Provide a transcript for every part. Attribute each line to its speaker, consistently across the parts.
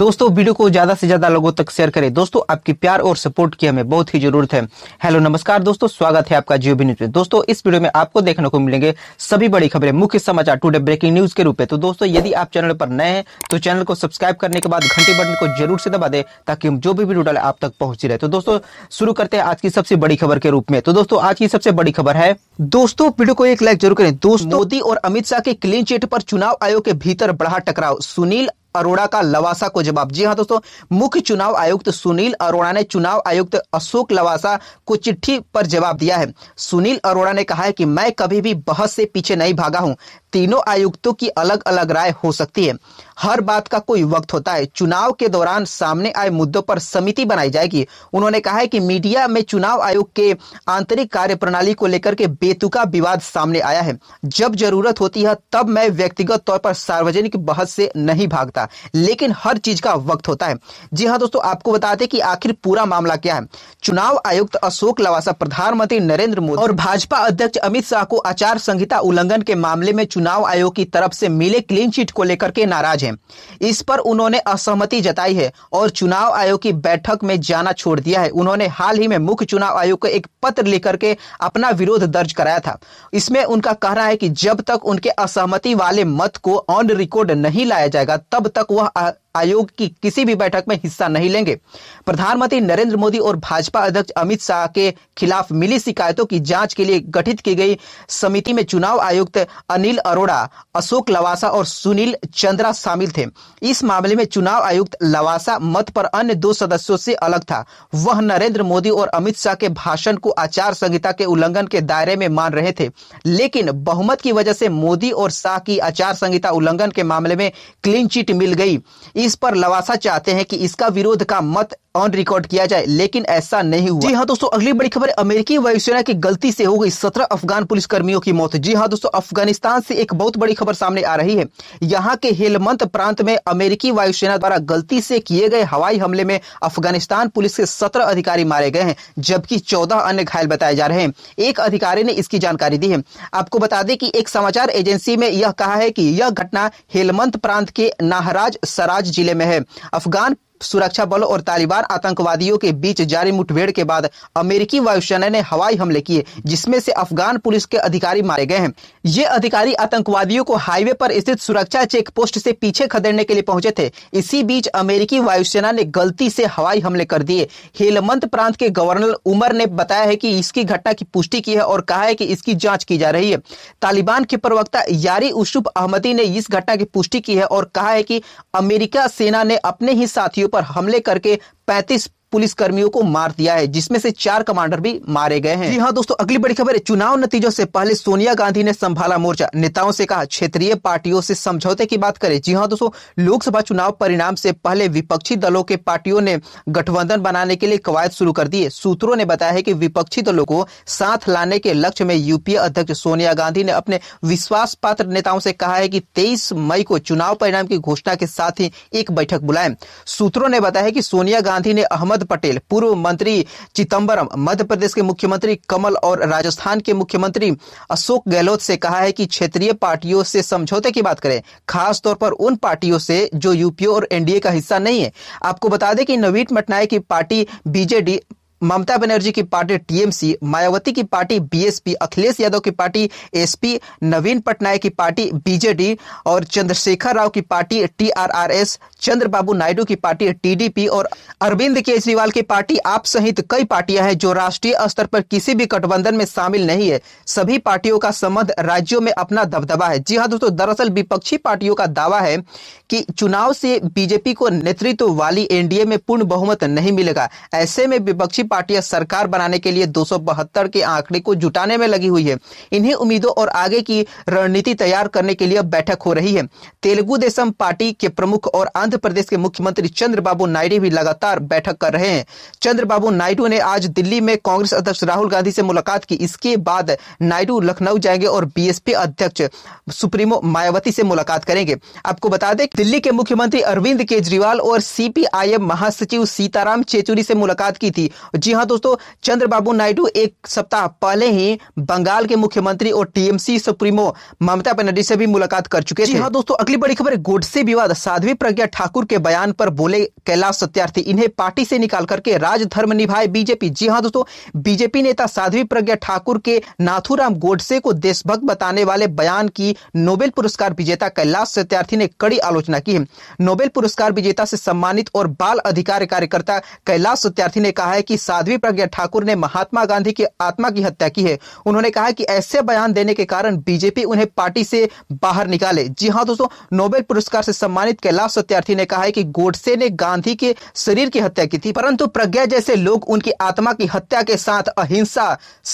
Speaker 1: दोस्तों वीडियो को ज्यादा से ज्यादा लोगों तक शेयर करें दोस्तों आपकी प्यार और सपोर्ट की हमें बहुत ही जरूरत है हेलो नमस्कार दोस्तों स्वागत है आपका जियो न्यूज में दोस्तों इस वीडियो में आपको देखने को मिलेंगे सभी बड़ी खबरें मुख्य समाचार टुडे ब्रेकिंग न्यूज के रूप में तो दोस्तों यदि आप चैनल पर नए हैं तो चैनल को सब्सक्राइब करने के बाद घंटे बटन को जरूर से दबा दे ताकि हम जो भी वीडियो डाले आप तक पहुंची रहे तो दोस्तों शुरू करते हैं आज की सबसे बड़ी खबर के रूप में तो दोस्तों आज की सबसे बड़ी खबर है दोस्तों वीडियो को एक लाइक जरूर करें दोस्तों मोदी और अमित शाह के क्लीन चिट पर चुनाव आयोग के भीतर बढ़ा टकराव सुनील अरोड़ा का लवासा को जवाब जी हाँ दोस्तों मुख्य चुनाव आयुक्त सुनील अरोड़ा ने चुनाव आयुक्त अशोक लवासा को चिट्ठी पर जवाब दिया है सुनील अरोड़ा ने कहा है कि मैं कभी भी बहस से पीछे नहीं भागा हूं तीनों आयुक्तों की अलग अलग राय हो सकती है हर बात का कोई वक्त होता है चुनाव के दौरान सामने आए मुद्दों पर समिति बनाई जाएगी उन्होंने कहा है कि मीडिया में चुनाव आयोग के आंतरिक कार्य प्रणाली को लेकर के बेतुका विवाद सामने आया है जब जरूरत होती है तब मैं व्यक्तिगत तौर पर सार्वजनिक बहस से नहीं भागता सकता लेकिन हर चीज का वक्त होता है जी हाँ दोस्तों आपको बताते कि आखिर पूरा मामला क्या है चुनाव आयुक्त अशोक लवासा प्रधानमंत्री नरेंद्र मोदी और भाजपा अध्यक्ष अमित शाह को आचार संहिता उल्लंघन के मामले में चुनाव आयोग की तरफ से मिले क्लीन चिट को लेकर के नाराज है इस पर उन्होंने असहमति जताई है और चुनाव आयोग की बैठक में जाना छोड़ दिया है उन्होंने हाल ही में मुख्य चुनाव आयोग को एक पत्र लेकर के अपना विरोध दर्ज कराया था इसमें उनका कहना है कि जब तक उनके असहमति वाले मत को ऑन रिकॉर्ड नहीं लाया जाएगा तब takwa at ah, आयोग की किसी भी बैठक में हिस्सा नहीं लेंगे प्रधानमंत्री नरेंद्र मोदी और भाजपा अध्यक्ष अमित शाह के खिलाफ मिली शिकायतों की जांच के लिए गठित की गई समिति में चुनाव आयुक्त अनिल अरोड़ा अशोक लवासा और सुनील चंद्रा शामिल थे इस मामले में चुनाव आयुक्त लवासा मत पर अन्य दो सदस्यों से अलग था वह नरेंद्र मोदी और अमित शाह के भाषण को आचार संहिता के उल्लंघन के दायरे में मान रहे थे लेकिन बहुमत की वजह से मोदी और शाह की आचार संहिता उल्लंघन के मामले में क्लीन चिट मिल गई इस पर लवासा चाहते हैं कि इसका विरोध का मत ऑन रिकॉर्ड किया जाए लेकिन ऐसा नहीं हुआ जी हाँ दोस्तों अगली बड़ी खबर अमेरिकी वायुसेना की गलती से हो गई सत्रह अफगान पुलिस कर्मियों की मौत जी हाँ दोस्तों अफगानिस्तान से एक बहुत बड़ी खबर सामने आ रही है यहाँ के हेलमंत प्रांत में अमेरिकी वायुसेना द्वारा गलती से किए गए हवाई हमले में अफगानिस्तान पुलिस के सत्रह अधिकारी मारे गए हैं जबकि चौदह अन्य घायल बताए जा रहे हैं एक अधिकारी ने इसकी जानकारी दी है आपको बता दें कि एक समाचार एजेंसी में यह कहा है कि यह घटना हेलमंत प्रांत के नाहराज सराज जिले में है अफगान सुरक्षा बलों और तालिबान आतंकवादियों के बीच जारी मुठभेड़ के बाद अमेरिकी वायुसेना ने हवाई हमले किए जिसमें से अफगान पुलिस के अधिकारी मारे गए हैं ये अधिकारी आतंकवादियों को हाईवे पर स्थित सुरक्षा चेक पोस्ट से पीछे खदेड़ने के लिए पहुंचे थे इसी बीच अमेरिकी वायुसेना ने गलती से हवाई हमले कर दिए हेलमंत प्रांत के गवर्नर उमर ने बताया है कि इसकी घटना की पुष्टि की है और कहा है कि इसकी जांच की जा रही है तालिबान के प्रवक्ता यारी उसुफ अहमदी ने इस घटना की पुष्टि की है और कहा है कि अमेरिका सेना ने अपने ही साथियों पर हमले करके पैंतीस पुलिसकर्मियों को मार दिया है जिसमें से चार कमांडर भी मारे गए हैं यहाँ दोस्तों अगली बड़ी खबर है चुनाव नतीजों से पहले सोनिया गांधी ने संभाला मोर्चा नेताओं से कहा क्षेत्रीय पार्टियों से समझौते की बात करें जी हाँ दोस्तों लोकसभा चुनाव परिणाम से पहले विपक्षी दलों के पार्टियों ने गठबंधन बनाने के लिए कवायद शुरू कर दी है सूत्रों ने बताया है की विपक्षी दलों को साथ लाने के लक्ष्य में यूपीए अध्यक्ष सोनिया गांधी ने अपने विश्वास पात्र नेताओं से कहा है की तेईस मई को चुनाव परिणाम की घोषणा के साथ ही एक बैठक बुलाए सूत्रों ने बताया की सोनिया गांधी ने अहमद अहमद पटेल पूर्व मंत्री चिदम्बरम मध्य प्रदेश के मुख्यमंत्री कमल और राजस्थान के मुख्यमंत्री अशोक गहलोत से कहा है कि क्षेत्रीय पार्टियों से समझौते की बात करें खासतौर पर उन पार्टियों से जो यूपीए और एनडीए का हिस्सा नहीं है आपको बता दें कि नवीन पटनायक की पार्टी बीजेडी ममता बनर्जी की पार्टी टीएमसी मायावती की पार्टी बीएसपी अखिलेश यादव की पार्टी एसपी नवीन पटनायक की पार्टी बीजेडी और चंद्रशेखर राव की पार्टी टीआरआरएस चंद्रबाबू नायडू की पार्टी टीडीपी और अरविंद केजरीवाल की पार्टी आप सहित कई पार्टियां हैं जो राष्ट्रीय स्तर पर किसी भी गठबंधन में शामिल नहीं है सभी पार्टियों का संबंध राज्यों में अपना दबदबा है जी हाँ दोस्तों दरअसल विपक्षी पार्टियों का दावा है कि चुनाव से बीजेपी को नेतृत्व वाली एनडीए में पूर्ण बहुमत नहीं मिलेगा ऐसे में विपक्षी पार्टियां सरकार बनाने के लिए दो के आंकड़े को जुटाने में लगी हुई है इन्हीं उम्मीदों और आगे की रणनीति तैयार करने के लिए बैठक हो रही है तेलुगु देशम पार्टी के प्रमुख और आंध्र प्रदेश के मुख्यमंत्री चंद्रबाबू नायडू भी लगातार बैठक कर रहे हैं चंद्रबाबू नायडू ने आज दिल्ली में कांग्रेस अध्यक्ष राहुल गांधी से मुलाकात की इसके बाद नायडू लखनऊ जाएंगे और बीएसपी अध्यक्ष सुप्रीमो मायावती से मुलाकात करेंगे आपको बता दें दिल्ली के मुख्यमंत्री अरविंद केजरीवाल और सीपीआईएम महासचिव सीताराम चेचुरी से मुलाकात की थी जी हाँ दोस्तों चंद्रबाबू नायडू एक सप्ताह पहले ही बंगाल के मुख्यमंत्री और टीएमसी सुप्रीमो ममता बनर्जी से भी मुलाकात कर चुके जी हाँ दोस्तों अगली बड़ी खबर गोडसे विवाद साध्वी प्रज्ञा ठाकुर के बयान पर बोले कैलाश सत्यार्थी इन्हें पार्टी से निकाल करके राजधर्म निभाए बीजेपी जी हाँ दोस्तों बीजेपी नेता साध्वी प्रज्ञा ठाकुर के नाथुराम गोडसे को देशभक्त बताने वाले बयान की नोबेल पुरस्कार विजेता कैलाश सत्यार्थी ने कड़ी आलोचना आलोचना की है नोबेल पुरस्कार विजेता से सम्मानित और बाल अधिकार कार्यकर्ता कैलाश सत्यार्थी ने कहा है कि साध्वी प्रज्ञा ठाकुर ने महात्मा गांधी की आत्मा की हत्या की है उन्होंने कहा कि ऐसे बयान देने के कारण बीजेपी उन्हें पार्टी से बाहर निकाले जी हाँ दोस्तों नोबेल पुरस्कार से सम्मानित कैलाश सत्यार्थी ने कहा है कि गोडसे ने गांधी के शरीर की हत्या की थी परंतु प्रज्ञा जैसे लोग उनकी आत्मा की हत्या के साथ अहिंसा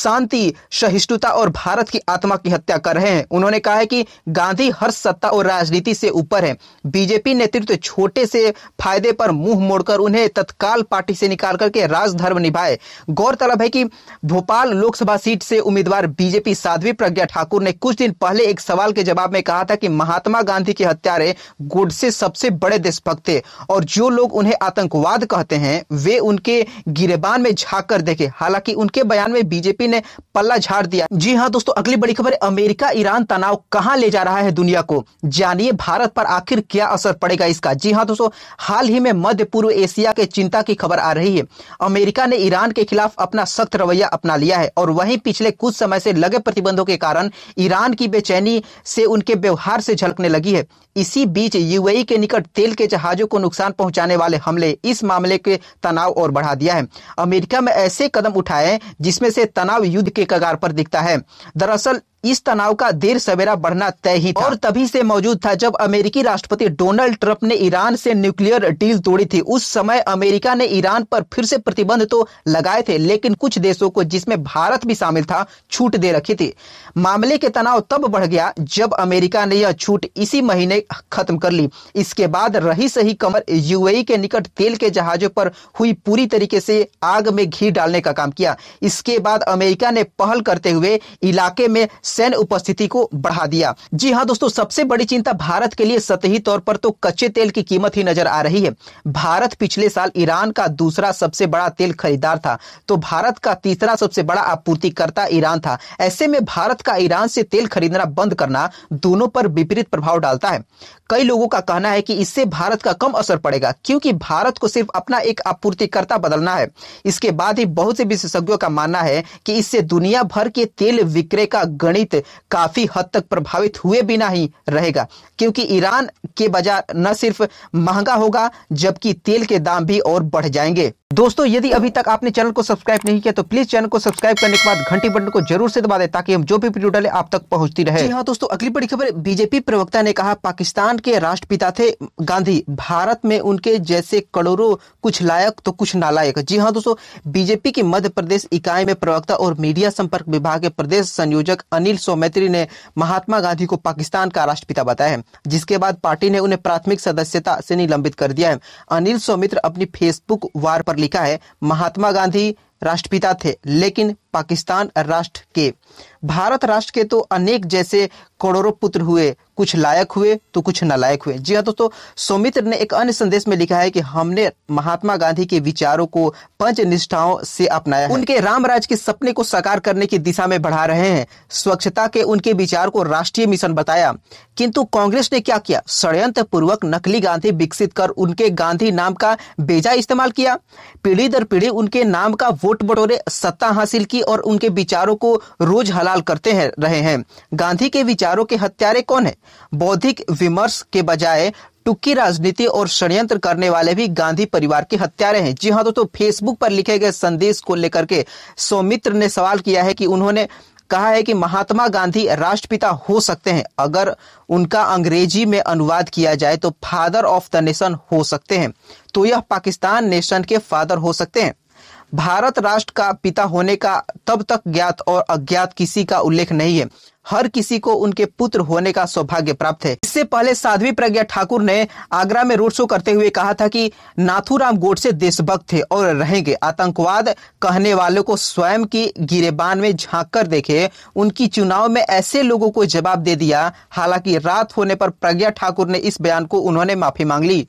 Speaker 1: शांति सहिष्णुता और भारत की आत्मा की हत्या कर रहे हैं उन्होंने कहा है कि गांधी हर सत्ता और राजनीति से ऊपर है बीजेपी नेतृत्व छोटे से फायदे पर मुंह मोड़कर उन्हें तत्काल पार्टी से निकाल करके राजधर्म निभाए गौरतलब है कि भोपाल लोकसभा सीट से उम्मीदवार बीजेपी साध्वी प्रज्ञा ठाकुर ने कुछ दिन पहले एक सवाल के जवाब में कहा था कि महात्मा गांधी के हत्यारे गोडसे सबसे बड़े देशभक्त थे और जो लोग उन्हें आतंकवाद कहते हैं वे उनके गिरेबान में झाक कर देखे हालांकि उनके बयान में बीजेपी ने पल्ला झाड़ दिया जी हाँ दोस्तों अगली बड़ी खबर अमेरिका ईरान तनाव कहाँ ले जा रहा है दुनिया को जानिए भारत पर आखिर क्या क्या असर पड़ेगा इसका जी हाँ दोस्तों हाल ही में मध्य पूर्व एशिया के चिंता की खबर आ रही है अमेरिका ने ईरान के खिलाफ अपना सख्त रवैया अपना लिया है और वहीं पिछले कुछ समय से लगे प्रतिबंधों के कारण ईरान की बेचैनी से उनके व्यवहार से झलकने लगी है इसी बीच यूएई के निकट तेल के जहाजों को नुकसान पहुंचाने वाले हमले इस मामले के तनाव और बढ़ा दिया है अमेरिका में ऐसे कदम उठाए जिसमें से तनाव युद्ध के कगार पर दिखता है दरअसल इस तनाव का देर सवेरा बढ़ना तय ही था और तभी से मौजूद था जब अमेरिकी राष्ट्रपति डोनाल्ड ट्रंप ने ईरान से न्यूक्लियर डील तोड़ी थी उस समय अमेरिका ने ईरान पर फिर से प्रतिबंध तो लगाए थे लेकिन कुछ देशों को जिसमें भारत भी शामिल था छूट दे रखी थी मामले के तनाव तब बढ़ गया जब अमेरिका ने यह छूट इसी महीने खत्म कर ली इसके बाद रही सही कमर यूएई के निकट तेल के जहाजों पर हुई पूरी तरीके से आग में घी डालने का काम किया इसके बाद अमेरिका ने पहल करते हुए इलाके में सैन्य उपस्थिति को बढ़ा दिया जी हाँ दोस्तों सबसे बड़ी चिंता भारत के लिए सतही तौर पर तो कच्चे तेल की कीमत ही नजर आ रही है भारत पिछले साल ईरान का दूसरा सबसे बड़ा तेल खरीदार था तो भारत का तीसरा सबसे बड़ा आपूर्तिकर्ता ईरान था ऐसे में भारत का ईरान से तेल खरीदना बंद करना दोनों पर विपरीत प्रभाव डालता है कई लोगों का कहना है कि इससे भारत का कम असर पड़ेगा क्योंकि भारत को सिर्फ अपना एक आपूर्तिकर्ता बदलना है इसके बाद ही बहुत से विशेषज्ञों का मानना है कि इससे दुनिया भर के तेल विक्रय का गणित गणित काफी हद तक प्रभावित हुए बिना ही रहेगा क्योंकि ईरान के बाजार न सिर्फ महंगा होगा जबकि तेल के दाम भी और बढ़ जाएंगे दोस्तों यदि अभी तक आपने चैनल को सब्सक्राइब नहीं किया तो प्लीज चैनल को सब्सक्राइब करने के बाद घंटी बटन को जरूर से दबा दें ताकि हम जो भी वीडियो डाले आप तक पहुंचती रहे जी हाँ दोस्तों अगली बड़ी खबर बीजेपी प्रवक्ता ने कहा पाकिस्तान के राष्ट्रपिता थे गांधी भारत में उनके जैसे करोड़ों कुछ लायक तो कुछ नालायक जी हाँ दोस्तों बीजेपी की मध्य प्रदेश इकाई में प्रवक्ता और मीडिया संपर्क विभाग के प्रदेश संयोजक अनिल अनिल सोमैत्री ने महात्मा गांधी को पाकिस्तान का राष्ट्रपिता बताया है जिसके बाद पार्टी ने उन्हें प्राथमिक सदस्यता से निलंबित कर दिया है अनिल सोमित्र अपनी फेसबुक वार पर लिखा है महात्मा गांधी राष्ट्रपिता थे लेकिन पाकिस्तान राष्ट्र के भारत राष्ट्र के तो अनेक जैसे करोड़ों पुत्र हुए कुछ लायक हुए तो कुछ नालायक हुए जी हाँ दोस्तों सौमित्र ने एक अन्य संदेश में लिखा है कि हमने महात्मा गांधी के विचारों को पंच निष्ठाओं से अपनाया उनके राम राज के सपने को साकार करने की दिशा में बढ़ा रहे हैं स्वच्छता के उनके विचार को राष्ट्रीय मिशन बताया किंतु कांग्रेस ने क्या किया षड्यंत्र पूर्वक नकली गांधी विकसित कर उनके गांधी नाम का बेजा इस्तेमाल किया पीढ़ी दर पीढ़ी उनके नाम का वोट बटोरे सत्ता हासिल की और उनके विचारों को रोज हलाल करते रहे हैं गांधी के विचार विचारों के हत्यारे कौन है बौद्धिक विमर्श के बजाय टुक्की राजनीति और षड्यंत्र करने वाले भी गांधी परिवार के हत्यारे हैं जी हाँ दोस्तों तो फेसबुक पर लिखे गए संदेश को लेकर के सौमित्र ने सवाल किया है कि उन्होंने कहा है कि महात्मा गांधी राष्ट्रपिता हो सकते हैं अगर उनका अंग्रेजी में अनुवाद किया जाए तो फादर ऑफ द नेशन हो सकते हैं तो यह पाकिस्तान नेशन के फादर हो सकते हैं भारत राष्ट्र का पिता होने का तब तक ज्ञात और अज्ञात किसी का उल्लेख नहीं है हर किसी को उनके पुत्र होने का सौभाग्य प्राप्त है इससे पहले साध्वी प्रज्ञा ठाकुर ने आगरा में रोड शो करते हुए कहा था कि नाथूराम गोडसे देशभक्त थे और रहेंगे आतंकवाद कहने वालों को स्वयं की गिरेबान में झांक कर देखे उनकी चुनाव में ऐसे लोगों को जवाब दे दिया हालांकि रात होने पर प्रज्ञा ठाकुर ने इस बयान को उन्होंने माफी मांग ली